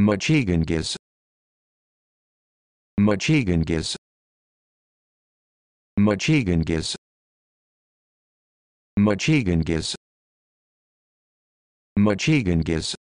Machigangis Machigangis Machigangis Machigangis Machigangis